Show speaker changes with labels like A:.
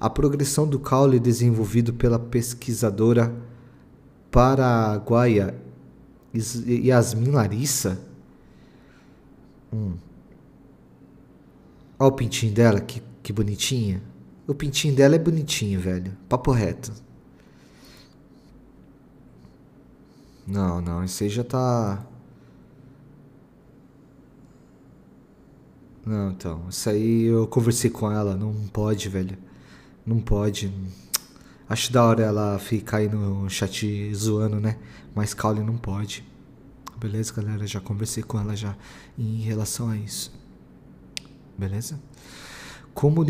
A: a progressão do caule desenvolvido pela pesquisadora paraguaia Yasmin Larissa. Hum. Olha o pintinho dela, que, que bonitinha. O pintinho dela é bonitinho, velho. Papo reto. Não, não, esse aí já tá. Não, então. Isso aí eu conversei com ela, não pode, velho. Não pode. Acho da hora ela ficar aí no chat zoando, né? Mas Caule não pode. Beleza, galera? Já conversei com ela já em relação a isso. Beleza? Como